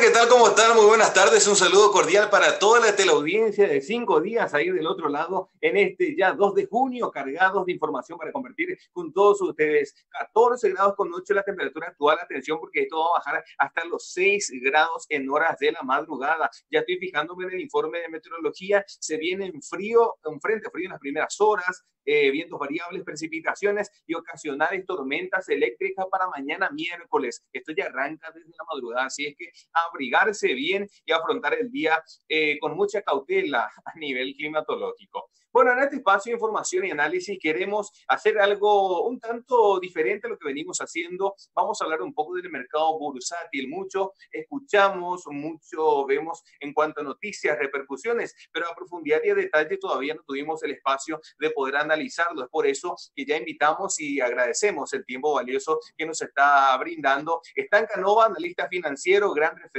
¿qué tal? ¿Cómo están? Muy buenas tardes. Un saludo cordial para toda la teleaudiencia de cinco días ahí del otro lado en este ya 2 de junio, cargados de información para convertir con todos ustedes. 14 grados con 8 la temperatura actual. Atención, porque esto va a bajar hasta los 6 grados en horas de la madrugada. Ya estoy fijándome en el informe de meteorología. Se viene en frío, en frente frío en las primeras horas. Eh, vientos variables, precipitaciones y ocasionales tormentas eléctricas para mañana miércoles. Esto ya arranca desde la madrugada, así es que abrigarse bien y afrontar el día eh, con mucha cautela a nivel climatológico. Bueno, en este espacio de información y análisis queremos hacer algo un tanto diferente a lo que venimos haciendo. Vamos a hablar un poco del mercado bursátil. Mucho escuchamos, mucho vemos en cuanto a noticias, repercusiones, pero a profundidad y a detalle todavía no tuvimos el espacio de poder analizarlo. Es por eso que ya invitamos y agradecemos el tiempo valioso que nos está brindando. Están Nova, analista financiero, gran referente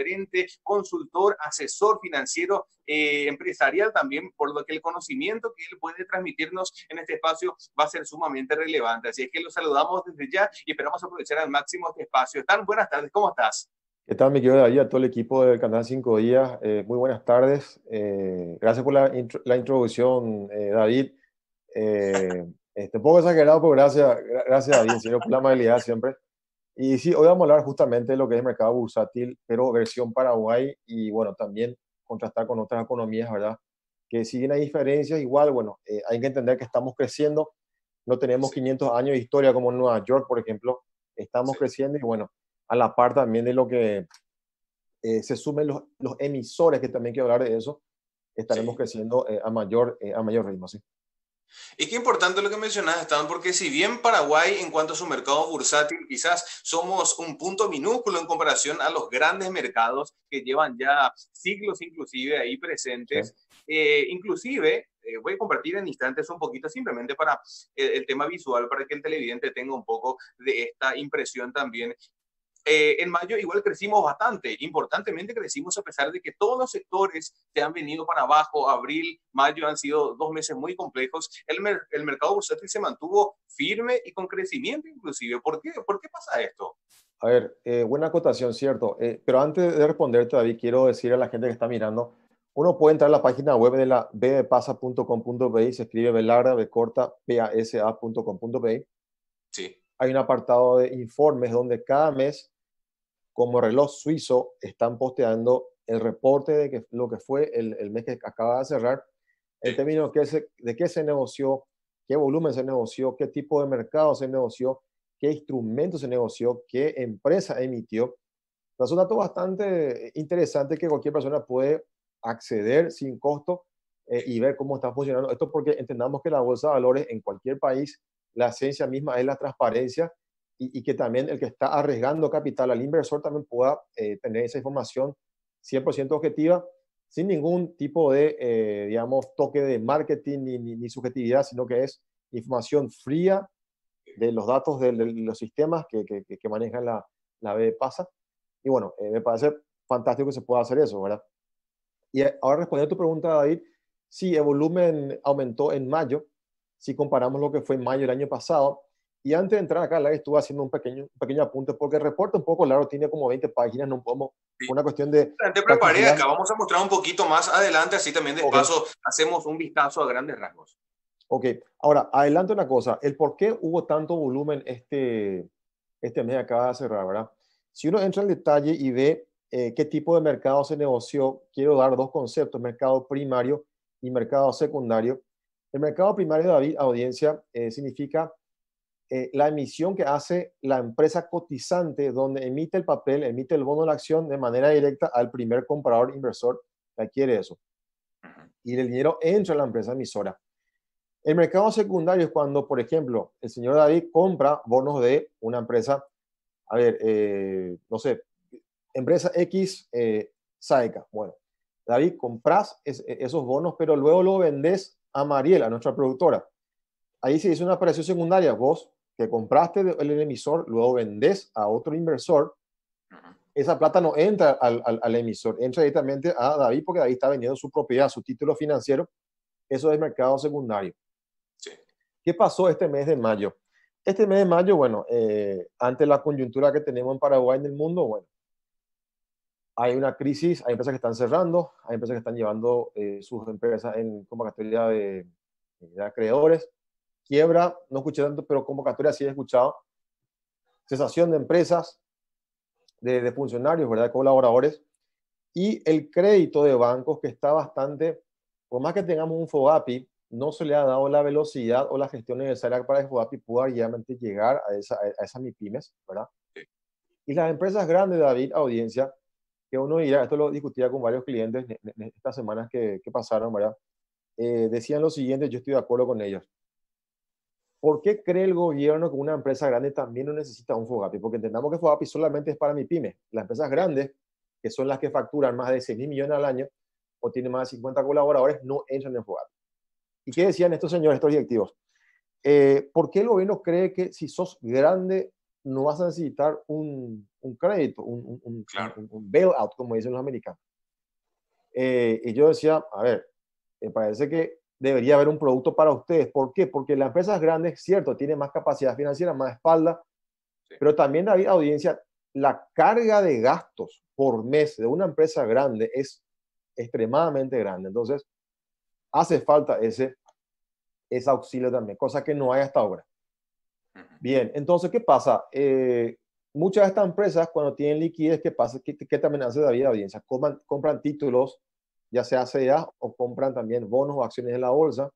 consultor, asesor financiero, eh, empresarial también, por lo que el conocimiento que él puede transmitirnos en este espacio va a ser sumamente relevante. Así es que lo saludamos desde ya y esperamos aprovechar al máximo este espacio. Tan buenas tardes, ¿cómo estás? ¿Qué tal, mi querido David? A todo el equipo del canal 5 Días, eh, muy buenas tardes. Eh, gracias por la, introducción, David. Este, un poco exagerado, pero gracias, gracias David, señor, por la amabilidad siempre. Y sí, hoy vamos a hablar justamente de lo que es mercado bursátil, pero versión Paraguay y bueno, también contrastar con otras economías, ¿verdad? Que siguen hay diferencias, igual, bueno, eh, hay que entender que estamos creciendo, no tenemos 500 años de historia como en Nueva York, por ejemplo, estamos creciendo y bueno, a la par también de lo que eh, se sumen los, los, emisores, que también quiero hablar de eso, estaremos creciendo eh, a, mayor, a mayor ritmo, ¿sí? Y qué importante lo que mencionas, estaban porque si bien Paraguay, en cuanto a su mercado bursátil, quizás somos un punto minúsculo en comparación a los grandes mercados que llevan ya siglos inclusive ahí presentes, eh, inclusive eh, voy a compartir en instantes un poquito simplemente para eh, el, tema visual, para que el televidente tenga un poco de esta impresión también eh, en mayo igual crecimos bastante, importantemente crecimos a pesar de que todos los sectores se han venido para abajo, abril, mayo han sido dos meses muy complejos, el, el mercado bursátil se mantuvo firme y con crecimiento inclusive. ¿Por qué, ¿Por qué pasa esto? A ver, eh, buena acotación, cierto, eh, pero antes de responderte, todavía, quiero decir a la gente que está mirando, uno puede entrar a la página web de la y se escribe de corta, pasa.com.pi. Sí hay un apartado de informes donde cada mes, como reloj suizo, están posteando el reporte de que, lo que fue el, mes que acaba de cerrar, El término de qué, se, de se negoció, qué volumen se negoció, qué tipo de mercado se negoció, qué instrumento se negoció, qué empresa emitió. Es un dato bastante eh, interesante que cualquier persona puede acceder sin costo eh, y ver cómo está funcionando. Esto porque entendamos que la bolsa de valores en cualquier país la esencia misma es la transparencia y, que también el que está arriesgando capital al inversor también pueda eh, tener esa información 100% objetiva, sin ningún tipo de, eh, digamos, toque de marketing ni, ni, subjetividad, sino que es información fría de los datos de, los sistemas que, que, manejan la, la Y bueno, eh, me parece fantástico que se pueda hacer eso, ¿verdad? Y ahora respondiendo a tu pregunta, David, sí, el volumen aumentó en mayo, si comparamos lo que fue en mayo el año pasado. Y antes de entrar acá la estuve haciendo un pequeño, pequeño apunte porque el reporte un poco largo tiene como 20 páginas, no podemos, una cuestión de... Te preparé acá, vamos a mostrar un poquito más adelante, así también de paso hacemos un vistazo a grandes rasgos. Ok, ahora adelante una cosa, el por qué hubo tanto volumen este, este mes acaba de cerrar, ¿verdad? Si uno entra en detalle y ve eh, qué tipo de mercado se negoció, quiero dar dos conceptos, mercado primario y mercado secundario. El mercado primario de David audiencia eh, significa eh, la emisión que hace la empresa cotizante donde emite el papel, emite el bono de la acción de manera directa al primer comprador inversor que adquiere eso. Y el dinero entra a la empresa emisora. El mercado secundario es cuando, por ejemplo, el señor David compra bonos de una empresa, a ver, eh, no sé, empresa X, eh, SAECA. Bueno, David, compras e, esos bonos, pero luego lo vendes a Mariel, a nuestra productora. Ahí se hizo una operación secundaria. Vos que compraste el emisor, luego vendés a otro inversor. Esa plata no entra al, emisor, entra directamente a David porque David está vendiendo su propiedad, su título financiero. Eso es mercado secundario. ¿Qué pasó este mes de mayo? Este mes de mayo, bueno, eh, ante la coyuntura que tenemos en Paraguay en el mundo, bueno, hay una crisis, hay empresas que están cerrando, hay empresas que están llevando eh, sus empresas en convocatoria de, creadores. acreedores, quiebra, no escuché tanto, pero convocatoria sí he escuchado, cesación de empresas, de, funcionarios, ¿verdad? de colaboradores, y el crédito de bancos que está bastante, por más que tengamos un FOAPI, no se le ha dado la velocidad o la gestión necesaria para que FOAPI pueda realmente llegar a, esa, a esas MIPIMES, ¿verdad? Y las empresas grandes, David, audiencia, que uno dirá, esto lo discutía con varios clientes en estas semanas que, pasaron, ¿verdad? Eh, decían lo siguiente, yo estoy de acuerdo con ellos. ¿Por qué cree el gobierno que una empresa grande también no necesita un FOGAPI? Porque entendamos que FOGAPI solamente es para mi pyme. Las empresas grandes, que son las que facturan más de 6 mil millones al año o tienen más de 50 colaboradores, no entran en FOGAPI. ¿Y qué decían estos señores, estos directivos? Eh, ¿Por qué el gobierno cree que si sos grande no vas a necesitar un, crédito, un, un, bailout, como dicen los americanos. Eh, y yo decía, a ver, me parece que debería haber un producto para ustedes. ¿Por qué? Porque las empresas grandes, cierto, tienen más capacidad financiera, más espalda, pero también, David, audiencia, la carga de gastos por mes de una empresa grande es extremadamente grande. Entonces, hace falta ese, ese auxilio también, cosa que no hay hasta ahora. Bien, entonces, ¿qué pasa? Eh, muchas de estas empresas, cuando tienen liquidez, ¿qué pasa? ¿Qué, qué también hace David Audiencia? Compran, títulos, ya sea CDA, o compran también bonos o acciones en la bolsa.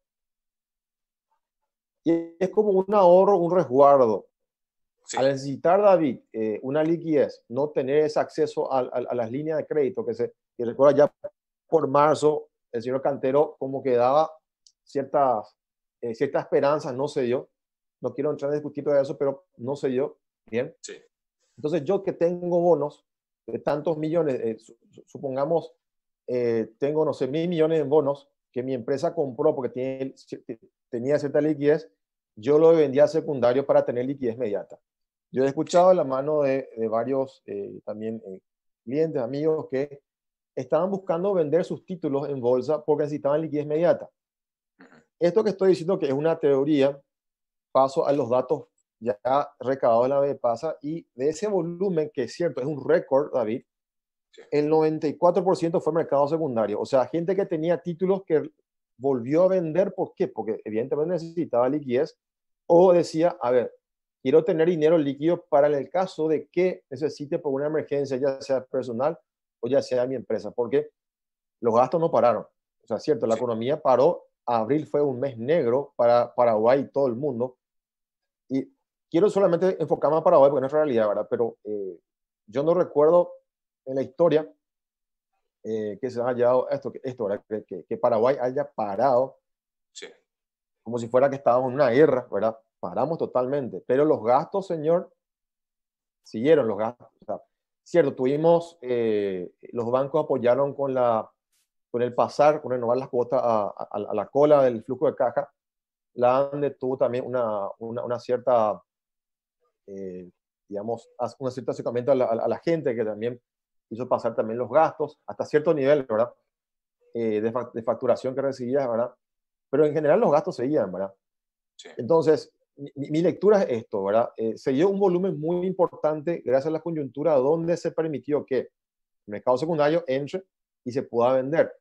Y es como un ahorro, un resguardo. Al necesitar, David, eh, una liquidez, no tener ese acceso a, las líneas de crédito que se, recuerda ya por marzo, el señor Cantero como que daba ciertas, eh, esperanzas, no sé yo, no quiero entrar en discutir de eso, pero no sé yo, ¿bien? Sí. Entonces yo que tengo bonos de tantos millones, eh, supongamos, eh, tengo, no sé, mil millones en bonos que mi empresa compró porque tenía cierta liquidez, yo lo vendía a secundario para tener liquidez inmediata. Yo he escuchado a la mano de, varios eh, también clientes, amigos que estaban buscando vender sus títulos en bolsa porque necesitaban liquidez inmediata. Esto que estoy diciendo que es una teoría, paso a los datos ya recabados de la BPASA y de ese volumen, que es cierto, es un récord, David, el 94% fue mercado secundario. O sea, gente que tenía títulos que volvió a vender, ¿por qué? Porque evidentemente necesitaba liquidez o decía, a ver, quiero tener dinero líquido para el caso de que necesite por una emergencia, ya sea personal o ya sea mi empresa, porque los gastos no pararon. O sea, cierto, la economía paró, abril fue un mes negro para Paraguay y todo el mundo, quiero solamente enfocarme a Paraguay porque no es realidad, ¿verdad? Pero eh, yo no recuerdo en la historia eh, que se haya hallado esto, ¿verdad? Que, que, que Paraguay haya parado, sí. como si fuera que estábamos en una guerra, ¿verdad? Paramos totalmente, pero los gastos, señor, siguieron los gastos. cierto, tuvimos, eh, los bancos apoyaron con, la, con el pasar, con renovar las cuotas a, la cola del flujo de caja. La ANDE tuvo también una, una, una cierta eh, digamos, un cierto acercamiento a la, a la, gente que también hizo pasar también los gastos hasta cierto nivel, ¿verdad? Eh, de, facturación que recibías, ¿verdad? Pero en general los gastos seguían, ¿verdad? Entonces, mi, lectura es esto, ¿verdad? Eh, se dio un volumen muy importante gracias a la coyuntura donde se permitió que el mercado secundario entre y se pueda vender.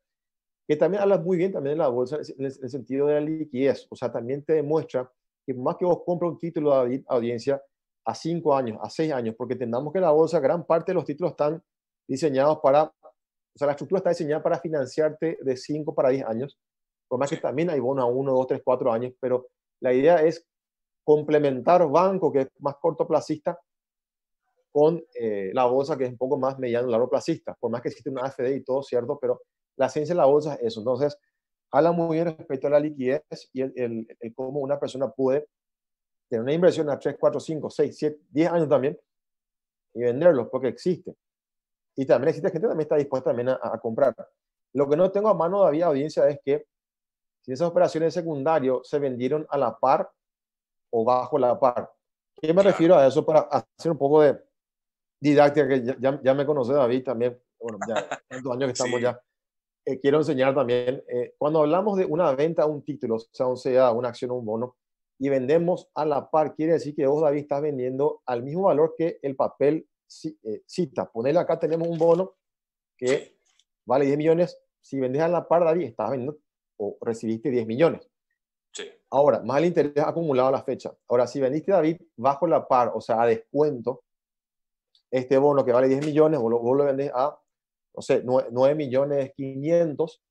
Que también habla muy bien también de la bolsa en el, sentido de la liquidez, o sea, también te demuestra que más que vos compras un título, de audiencia, a cinco años, a seis años, porque entendamos que la bolsa, gran parte de los títulos están diseñados para, o sea, la estructura está diseñada para financiarte de cinco para diez años, por más que también hay bonos a uno dos tres cuatro años, pero la idea es complementar banco, que es más cortoplacista, con eh, la bolsa, que es un poco más mediano, largo plazista, por más que existe una AFD y todo, ¿cierto? Pero la ciencia de la bolsa es eso. Entonces, habla muy bien respecto a la liquidez y el cómo una persona puede una inversión a 3, 4, 5, 6, 7, 10 años también y venderlos porque existe. Y también existe gente que también está dispuesta también a, comprar. Lo que no tengo a mano todavía, audiencia, es que si esas operaciones secundarias se vendieron a la par o bajo la par. ¿Qué me refiero a eso? Para hacer un poco de didáctica, que ya, ya, me conoce David también, bueno, ya tantos años que estamos ya. Eh, quiero enseñar también, eh, cuando hablamos de una venta, a un título, o sea, un CDA, una acción, un bono, y vendemos a la par, quiere decir que vos, David, estás vendiendo al mismo valor que el papel eh, cita. Ponele acá, tenemos un bono que vale 10 millones. Si vendes a la par, David, estás vendiendo o recibiste 10 millones. Sí. Ahora, más el interés acumulado a la fecha. Ahora, si vendiste, David, bajo la par, o sea, a descuento, este bono que vale 10 millones, vos lo, vendes a, no sé, 9, millones 500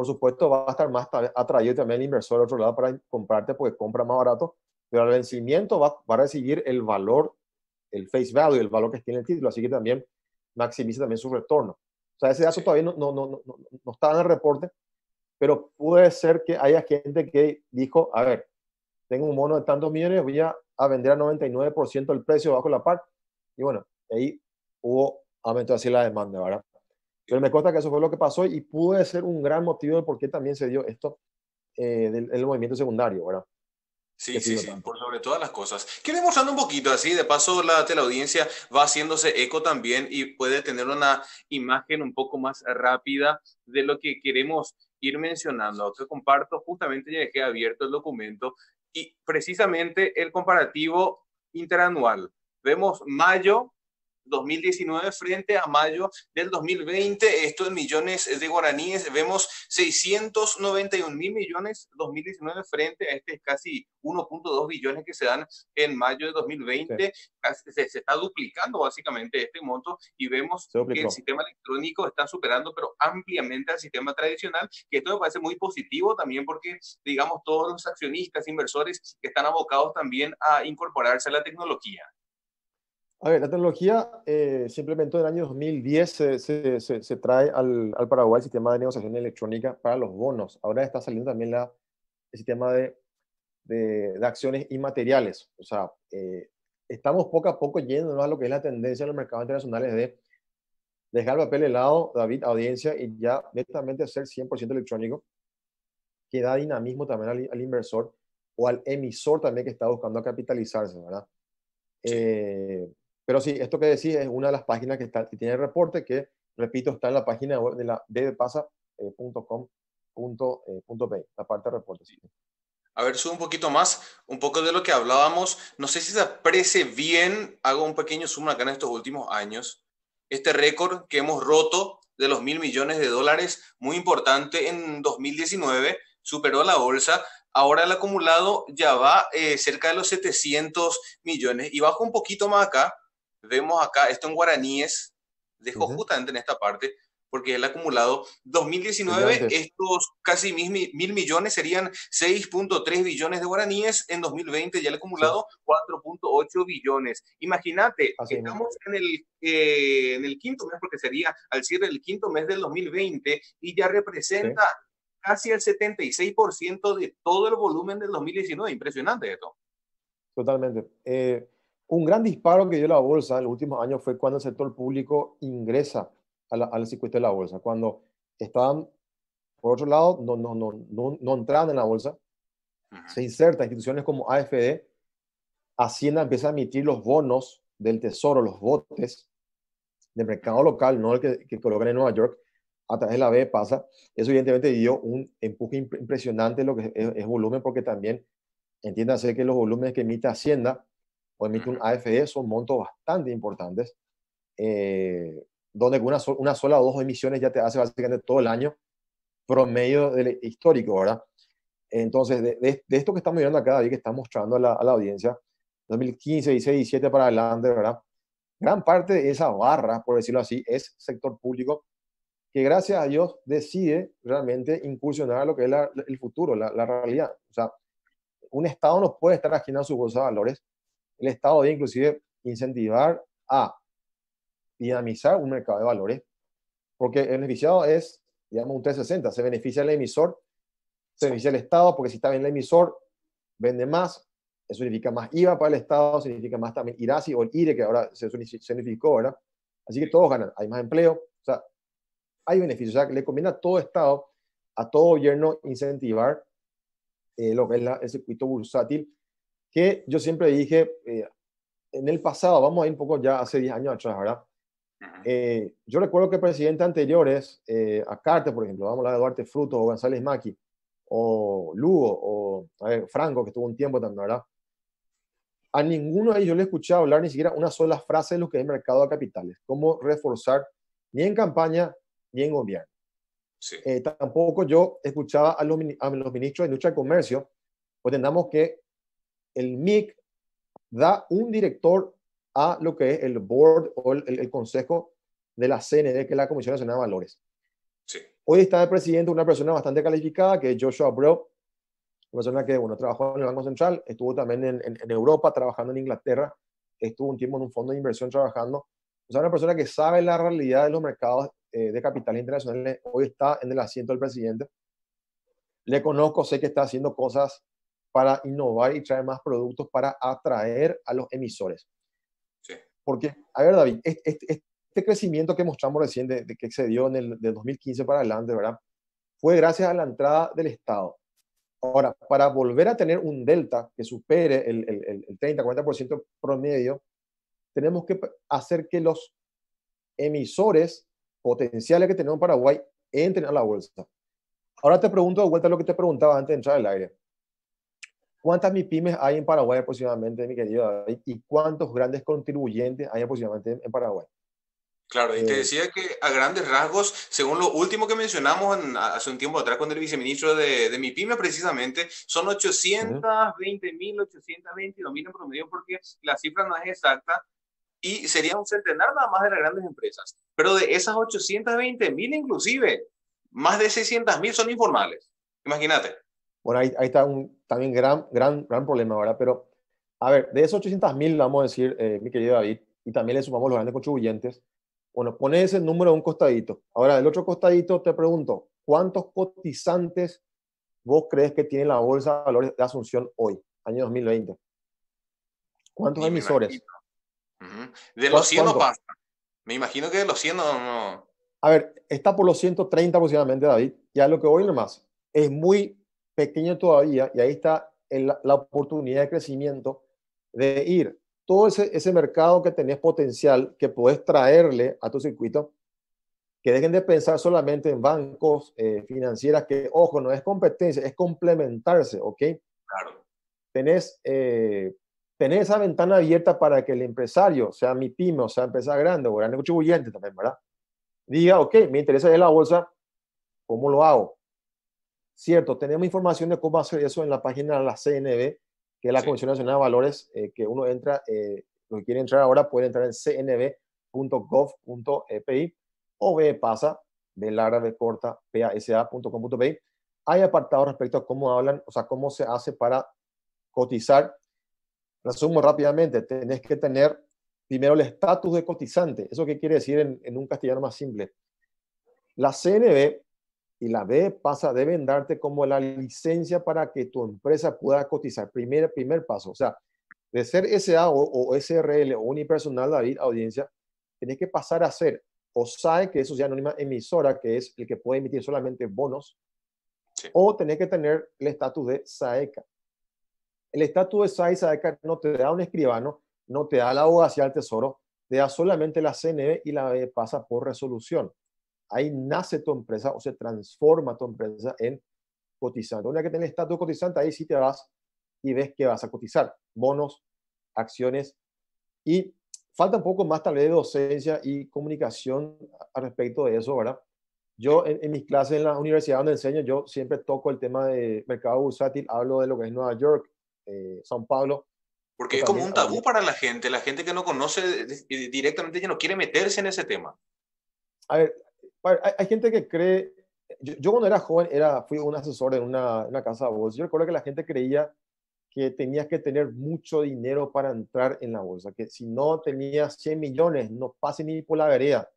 por supuesto va a estar más atraído también el inversor del otro lado para comprarte porque compra más barato, pero al vencimiento va, a recibir el valor, el face value, el valor que tiene el título, así que también maximiza también su retorno. O sea, ese dato todavía no, no, no, no, no está en el reporte, pero puede ser que haya gente que dijo, a ver, tengo un mono de tantos millones, voy a, vender a 99% el precio bajo la par, y bueno, ahí hubo aumento así la demanda, ¿verdad? Pero me consta que eso fue lo que pasó y pudo ser un gran motivo de por qué también se dio esto eh, del, movimiento secundario, ¿verdad? Sí, sí, sí, por sobre todas las cosas. Quiero ir mostrando un poquito así, de paso la teleaudiencia va haciéndose eco también y puede tener una imagen un poco más rápida de lo que queremos ir mencionando. Yo comparto, justamente ya dejé abierto el documento y precisamente el comparativo interanual. Vemos mayo 2019 frente a mayo del 2020. Esto en millones de guaraníes. Vemos 691 mil millones 2019 frente a este casi 1.2 billones que se dan en mayo de 2020. Se, se, está duplicando básicamente este monto y vemos que el sistema electrónico está superando pero ampliamente al sistema tradicional, que esto me parece muy positivo también porque digamos todos los accionistas, inversores que están abocados también a incorporarse a la tecnología. A ver, la tecnología eh, se implementó en el año 2010, se, se, trae al, Paraguay el sistema de negociación electrónica para los bonos. Ahora está saliendo también la, el sistema de, acciones inmateriales. O sea, eh, estamos poco a poco yéndonos a lo que es la tendencia en los mercados internacionales de dejar el papel helado, David, audiencia, y ya directamente hacer 100% electrónico, que da dinamismo también al, inversor o al emisor también que está buscando capitalizarse, ¿verdad? Eh, pero sí, esto que decís es una de las páginas que, está, tiene el reporte, que, repito, está en la página web de la dbpasa.com.p, eh, eh, la parte de reportes. A ver, subo un poquito más, un poco de lo que hablábamos. No sé si se aprecie bien, hago un pequeño zoom acá en estos últimos años. Este récord que hemos roto de los mil millones de dólares, muy importante en 2019, superó a la bolsa. Ahora el acumulado ya va eh, cerca de los 700 millones. Y bajo un poquito más acá, vemos acá, esto en guaraníes, dejo justamente en esta parte, porque el acumulado 2019, estos casi mil, millones serían 6.3 billones de guaraníes, en 2020 ya el acumulado 4.8 billones. Imagínate, estamos en el, eh, en el quinto mes, porque sería al cierre del quinto mes del 2020 y ya representa casi el 76% de todo el volumen del 2019. Impresionante esto. Totalmente. Eh, un gran disparo que dio la bolsa en los últimos años fue cuando el sector público ingresa a la, al circuito de la bolsa, cuando estaban, por otro lado, no, no, no, no, no entraban en la bolsa, se inserta instituciones como AFD, Hacienda empieza a emitir los bonos del tesoro, los botes del mercado local, no el que, que colocan en Nueva York, a través de la B pasa. Eso evidentemente dio un empuje impresionante en lo que es, es volumen, porque también entiéndase que los volúmenes que emite Hacienda emite un AFE son montos bastante importantes, eh, donde una, una sola o dos emisiones ya te hace básicamente todo el año promedio del histórico, ¿verdad? Entonces, de, esto que estamos mirando acá, David, que está mostrando a la, audiencia, 2015, 16, 17 para adelante, ¿verdad? Gran parte de esa barra, por decirlo así, es sector público, que gracias a Dios decide realmente incursionar a lo que es el futuro, la, realidad. O sea, un Estado no puede estar a sus bolsas de valores el Estado debe inclusive incentivar a dinamizar un mercado de valores, porque el beneficiado es, digamos, un 360, se beneficia el emisor, se beneficia el Estado, porque si está bien el emisor, vende más, eso significa más IVA para el Estado, significa más también IRASI o el IRE, que ahora se significó, ¿verdad? Así que todos ganan, hay más empleo, o sea, hay beneficios, o sea, le conviene a todo Estado, a todo gobierno incentivar eh, lo que es el circuito bursátil que yo siempre dije, eh, en el pasado, vamos a ir un poco ya hace 10 años atrás, ¿verdad? Eh, yo recuerdo que presidentes anteriores, eh, a Carter, por ejemplo, vamos a hablar de Duarte Fruto o González Maki, o Lugo, o Franco, que estuvo un tiempo también, ¿verdad? A ninguno de ellos le escuchaba hablar ni siquiera una sola frase de lo que es mercado de capitales, cómo reforzar ni en campaña ni en gobierno. tampoco yo escuchaba a los, ministros de Industria y Comercio, pues tengamos que el MIC da un director a lo que es el board o el, consejo de la CND, que es la Comisión Nacional de Valores. Hoy está el presidente una persona bastante calificada, que es Joshua Bro, una persona que bueno, trabajó en el Banco Central, estuvo también en, Europa trabajando en Inglaterra, estuvo un tiempo en un fondo de inversión trabajando. O sea, una persona que sabe la realidad de los mercados eh, de capital internacionales, hoy está en el asiento del presidente. Le conozco, sé que está haciendo cosas para innovar y traer más productos para atraer a los emisores. Porque, a ver, David, este, crecimiento que mostramos recién, de, que excedió en el de 2015 para adelante, ¿verdad? Fue gracias a la entrada del Estado. Ahora, para volver a tener un delta que supere el, el 30-40% promedio, tenemos que hacer que los emisores potenciales que tenemos en Paraguay entren a la bolsa. Ahora te pregunto de vuelta lo que te preguntaba antes de entrar al aire. ¿Cuántas MIPIMES hay en Paraguay aproximadamente, mi querido David? ¿Y cuántos grandes contribuyentes hay aproximadamente en Paraguay? Claro, y te eh, decía que a grandes rasgos, según lo último que mencionamos hace un tiempo atrás con el viceministro de, de precisamente, son 820 mil, 822 mil en promedio, porque la cifra no es exacta, y sería un centenar nada más de las grandes empresas. Pero de esas 820 mil inclusive, más de 600.000 mil son informales. Imagínate. Bueno, ahí, ahí está un también gran, gran, gran problema, ahora, Pero, a ver, de esos 800 mil, vamos a decir, eh, mi querido David, y también le sumamos los grandes contribuyentes, bueno, pone ese número a un costadito. Ahora, del otro costadito te pregunto, ¿cuántos cotizantes vos crees que tiene la Bolsa de Valores de Asunción hoy, año 2020? ¿Cuántos emisores? De los 100 no pasa. Me imagino que de los 100 no, A ver, está por los 130 aproximadamente, David. Ya lo que voy nomás. Es muy pequeño todavía, y ahí está la oportunidad de crecimiento de ir todo ese, ese mercado que tenés potencial, que puedes traerle a tu circuito, que dejen de pensar solamente en bancos, eh, financieras, que, ojo, no es competencia, es complementarse, ¿ok? Claro. Tenés, eh, tenés esa ventana abierta para que el empresario, sea mi pyme, o sea empresa grande o grande contribuyente también, ¿verdad? Diga, ok, me interesa a la bolsa, ¿cómo lo hago? Cierto, tenemos información de cómo hacer eso en la página de la CNB, que es la Comisión Nacional de Valores, eh, que uno entra, eh, lo que quiere entrar ahora puede entrar en cnb.gov.epi o ve pasa, de larga, de corta, pasa.com.pi. Hay apartados respecto a cómo hablan, o sea, cómo se hace para cotizar. Resumo rápidamente, tenés que tener primero el estatus de cotizante. ¿Eso qué quiere decir en, en un castellano más simple? La CNB y la B pasa, deben darte como la licencia para que tu empresa pueda cotizar. Primer, primer paso, o sea, de ser SA o, SRL o unipersonal, David, audiencia, tienes que pasar a ser o SAE, que es Sociedad Anónima Emisora, que es el que puede emitir solamente bonos, o tenés que tener el estatus de SAECA. E el estatus de SAECA e e no te da un escribano, no te da la abogacía del tesoro, te da solamente la CNB y la B pasa por resolución ahí nace tu empresa o se transforma tu empresa en cotizante. Una vez que tenés estatus cotizante, ahí sí te vas y ves que vas a cotizar. Bonos, acciones y falta un poco más tal vez de docencia y comunicación al respecto de eso, ¿verdad? Yo en, mis clases en la universidad donde enseño, yo siempre toco el tema de mercado bursátil, hablo de lo que es Nueva York, eh, Pablo. Porque es como un tabú para la gente, la gente que no conoce eh, directamente ya no quiere meterse en ese tema. A ver, hay, gente que cree, yo, cuando era joven era, fui un asesor en una, una casa de bolsa, yo recuerdo que la gente creía que tenías que tener mucho dinero para entrar en la bolsa, que si no tenías 100 millones, no pases ni por la vereda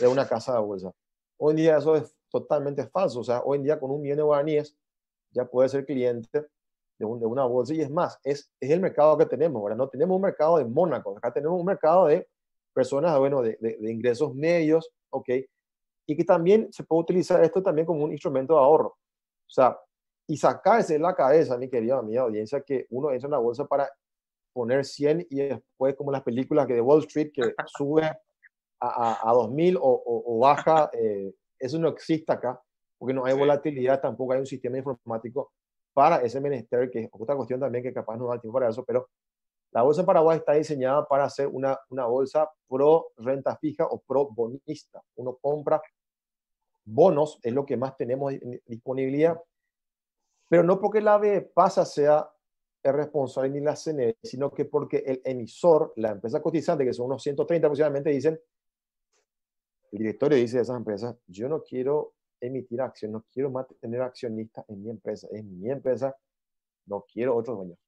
de una casa de bolsa. Hoy en día eso es totalmente falso, o sea, hoy en día con un millón de guaraníes ya puedes ser cliente de, de una bolsa y es más, es, es el mercado que tenemos, ahora no tenemos un mercado de Mónaco, acá tenemos un mercado de personas, bueno, de, de, de ingresos medios, ok, y que también se puede utilizar esto también como un instrumento de ahorro. O sea, y sacarse de la cabeza, mi querida mi audiencia, que uno entra en la bolsa para poner 100 y después como las películas que de Wall Street que sube a, a, 2000 o, baja, eh, eso no existe acá, porque no hay volatilidad, tampoco hay un sistema informático para ese menester, que es otra cuestión también que capaz no da tiempo para eso, pero la bolsa en Paraguay está diseñada para ser una, una bolsa pro renta fija o pro bonista. Uno compra bonos es lo que más tenemos disponibilidad, pero no porque la B pasa sea el responsable ni la CNE, sino que porque el emisor, la empresa cotizante, que son unos 130 aproximadamente, dicen, el directorio dice a esas empresas, yo no quiero emitir acciones, no quiero más tener accionistas en mi empresa, es mi empresa, no quiero otros dueños.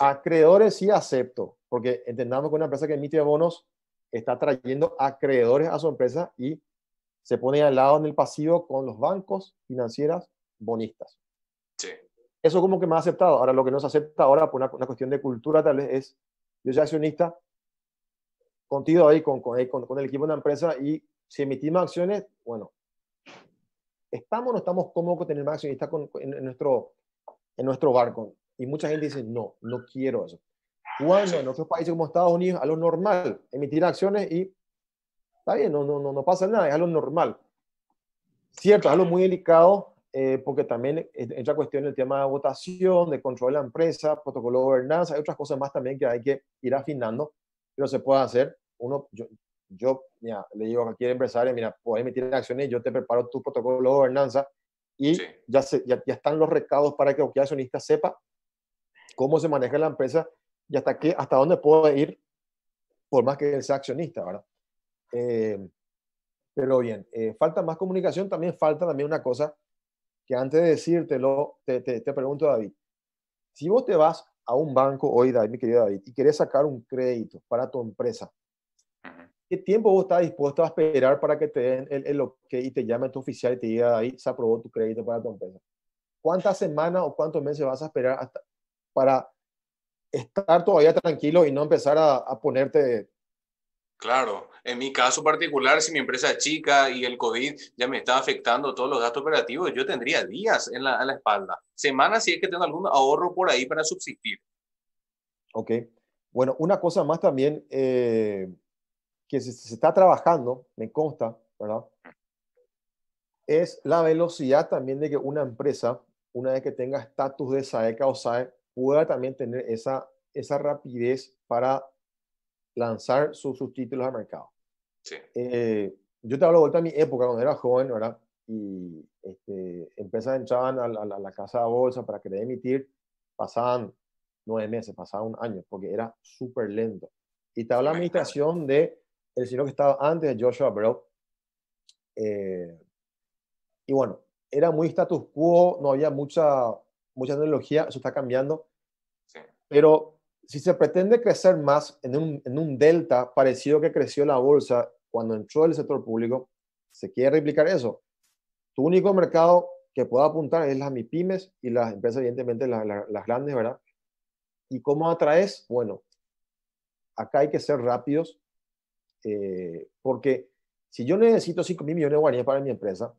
Acreedores sí acepto, porque entendamos que una empresa que emite bonos está trayendo acreedores a su empresa y se pone al lado en el pasivo con los bancos, financieras, bonistas. Sí. Eso como que me ha aceptado. Ahora, lo que no se acepta ahora, por una, cuestión de cultura tal vez, es yo soy accionista, contigo ahí, con, con, con, el equipo de la empresa, y si emitimos acciones, bueno, ¿estamos o no estamos cómodos con tener más accionistas con, en, nuestro, en nuestro barco? Y mucha gente dice, no, no quiero eso. Cuando en otros países como Estados Unidos, a lo normal, emitir acciones y está bien, no, no, no, no pasa nada, es algo normal. Cierto, es algo muy delicado, eh, porque también entra cuestión el tema de votación, de control de la empresa, protocolo de gobernanza, hay otras cosas más también que hay que ir afinando, pero se puede hacer. Uno, yo, yo mira, le digo a cualquier empresario, mira, puedes emitir acciones, yo te preparo tu protocolo de gobernanza y ya, ya, ya, están los recados para que cualquier accionista sepa cómo se maneja la empresa y hasta, qué, hasta dónde puede ir, por más que él sea accionista, ¿verdad? Eh, pero bien, eh, falta más comunicación, también falta también una cosa que antes de decírtelo, te, te, te pregunto, David. Si vos te vas a un banco hoy, David, mi querido David, y querés sacar un crédito para tu empresa, ¿qué tiempo vos estás dispuesto a esperar para que te den el, ok y te llame tu oficial y te diga, ahí se aprobó tu crédito para tu empresa? ¿Cuántas semanas o cuántos meses vas a esperar hasta, para estar todavía tranquilo y no empezar a, a ponerte Claro, en mi caso particular, si mi empresa es chica y el COVID ya me está afectando todos los gastos operativos, yo tendría días en la, espalda, semanas si es que tengo algún ahorro por ahí para subsistir. Ok, bueno, una cosa más también eh, que se, se, está trabajando, me consta, ¿verdad? Es la velocidad también de que una empresa, una vez que tenga estatus de SAECA o SAE, pueda también tener esa, esa rapidez para lanzar sus subtítulos al mercado. Eh, yo te hablo de vuelta a mi época, cuando era joven, ¿verdad? Y este, empresas entraban a la, a la, casa de bolsa para querer emitir, pasaban nueve meses, pasaban un año, porque era súper lento. Y te habla la administración de el señor que estaba antes, Joshua Bro. Eh, y bueno, era muy status quo, no había mucha, mucha tecnología, eso está cambiando. Pero si se pretende crecer más en un, delta parecido que creció la bolsa cuando entró el sector público, se quiere replicar eso. Tu único mercado que pueda apuntar es las MIPIMES y las empresas, evidentemente, las, grandes, ¿verdad? ¿Y cómo atraes? Bueno, acá hay que ser rápidos, eh, porque si yo necesito 5 mil millones de guaraníes para mi empresa,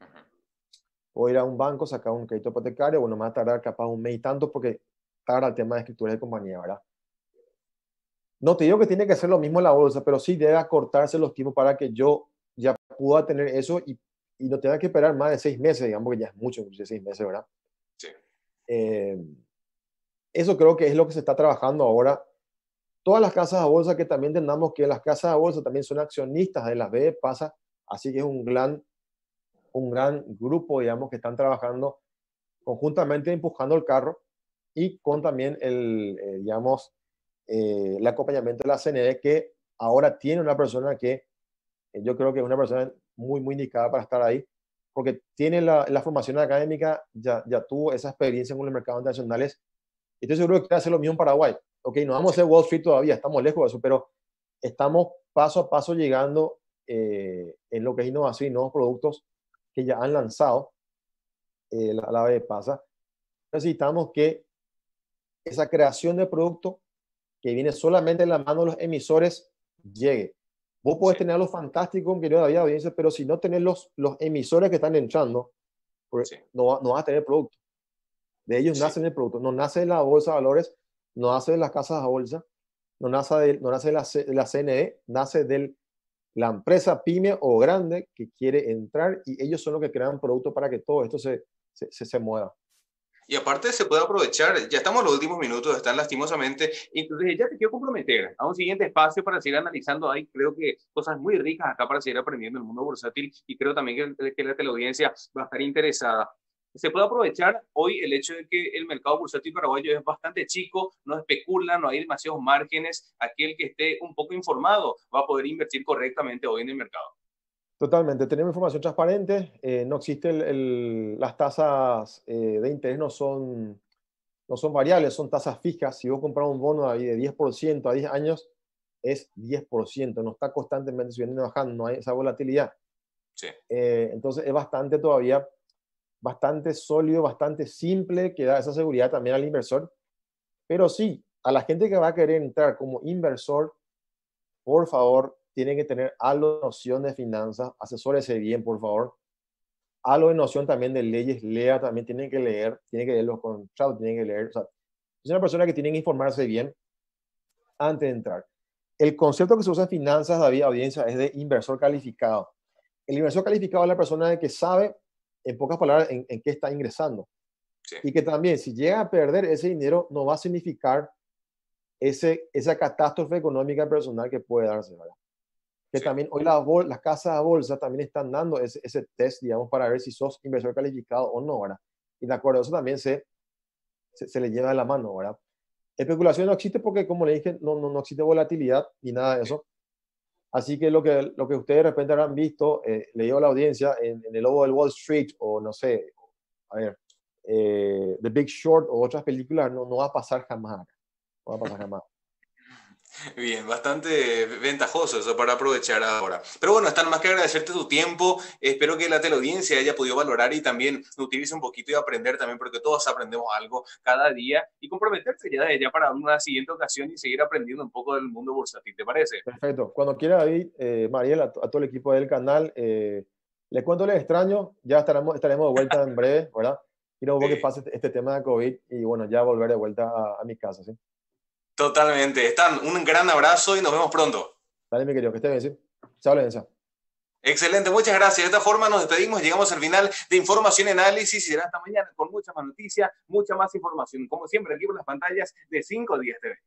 a ir a un banco, sacar un crédito hipotecario, bueno, me va a tardar capaz un mes y tanto porque al tema de escrituras de compañía, ¿verdad? No te digo que tiene que ser lo mismo la bolsa, pero sí debe acortarse los tiempos para que yo ya pueda tener eso y, no tenga que esperar más de seis meses, digamos que ya es mucho, de seis meses, ¿verdad? Sí. Eh, eso creo que es lo que se está trabajando ahora. Todas las casas de bolsa que también tengamos, que las casas de bolsa también son accionistas de las B pasa, así que es un gran, un gran grupo, digamos, que están trabajando conjuntamente empujando el carro y con también el, eh, digamos, eh, el acompañamiento de la CND, que ahora tiene una persona que eh, yo creo que es una persona muy, muy indicada para estar ahí, porque tiene la, formación académica, ya, ya tuvo esa experiencia con los mercados internacionales, y estoy seguro que a hacer lo mismo en Paraguay. Ok, no vamos a ser Wall Street todavía, estamos lejos de eso, pero estamos paso a paso llegando en lo que es innovación y nuevos productos que ya han lanzado la, la vez pasa. Necesitamos que esa creación de producto que viene solamente en la mano de los emisores llegue. Vos podés tener los fantástico, que querido pero si no tenés los, los emisores que están entrando, pues no, no vas a tener producto. De ellos nace el producto, no nace de la bolsa de valores, no nace de las casas de bolsa, no nace de, no nace la, la CNE, nace de la empresa pyme o grande que quiere entrar y ellos son los que crean producto para que todo esto se, se, se mueva. Y aparte se puede aprovechar, ya estamos en los últimos minutos, están lastimosamente, entonces ya te quiero comprometer a un siguiente espacio para seguir analizando, hay creo que cosas muy ricas acá para seguir aprendiendo el mundo bursátil y creo también que, que la teleaudiencia va a estar interesada se puede aprovechar hoy el hecho de que el mercado bursátil paraguayo es bastante chico, no especula, no hay demasiados márgenes. Aquel que esté un poco informado va a poder invertir correctamente hoy en el mercado. Totalmente, tenemos información transparente, eh, no existe el, las tasas eh, de interés no son, no son variables, son tasas fijas. Si vos compras un bono de 10% a 10 años, es 10%, no está constantemente subiendo y bajando, no hay esa volatilidad. Sí. Eh, entonces es bastante todavía, bastante sólido, bastante simple, que da esa seguridad también al inversor. Pero sí, a la gente que va a querer entrar como inversor, por favor, tienen que tener algo de noción de finanzas, asesórese bien, por favor. Algo de noción también de leyes, lea también, tienen que leer, tienen que leer los contratos, tienen que leer. O sea, es una persona que tiene que informarse bien antes de entrar. El concepto que se usa en finanzas, David, audiencia, es de inversor calificado. El inversor calificado es la persona que sabe, en pocas palabras, en, qué está ingresando. Y que también, si llega a perder ese dinero, no va a significar ese, esa catástrofe económica personal que puede darse. ¿verdad? que también hoy la las casas de bolsa también están dando ese, test, digamos, para ver si sos inversor calificado o no, ¿verdad? Y de acuerdo eso también se, se, le lleva de la mano, ¿verdad? Especulación no existe porque, como le dije, no, no, no existe volatilidad ni nada de eso. Así que lo que, lo que ustedes de repente habrán visto, eh, le a la audiencia, en, el logo del Wall Street o no sé, a ver, eh, The Big Short o otras películas, no, no va a pasar jamás. No va a pasar jamás. Bien, bastante ventajoso eso para aprovechar ahora. Pero bueno, están más que agradecerte tu tiempo. Espero que la teleaudiencia haya podido valorar y también utilice un poquito y aprender también, porque todos aprendemos algo cada día y comprometerse ya de ya para una siguiente ocasión y seguir aprendiendo un poco del mundo bursátil, ¿te parece? Perfecto. Cuando quiera, David, eh, Mariel, a, todo el equipo del canal, eh, les cuento les extraño. Ya estaremos, estaremos de vuelta en breve, ¿verdad? Y luego que pase este, este tema de COVID y bueno, ya volver de vuelta a, a mi casa, ¿sí? Totalmente. Están, un gran abrazo y nos vemos pronto. Dale, mi querido, que esté bien. ¿sí? Excelente, muchas gracias. De esta forma nos despedimos, llegamos al final de información y análisis y será hasta mañana con mucha más noticias, mucha más información, como siempre aquí por las pantallas de 5 días TV.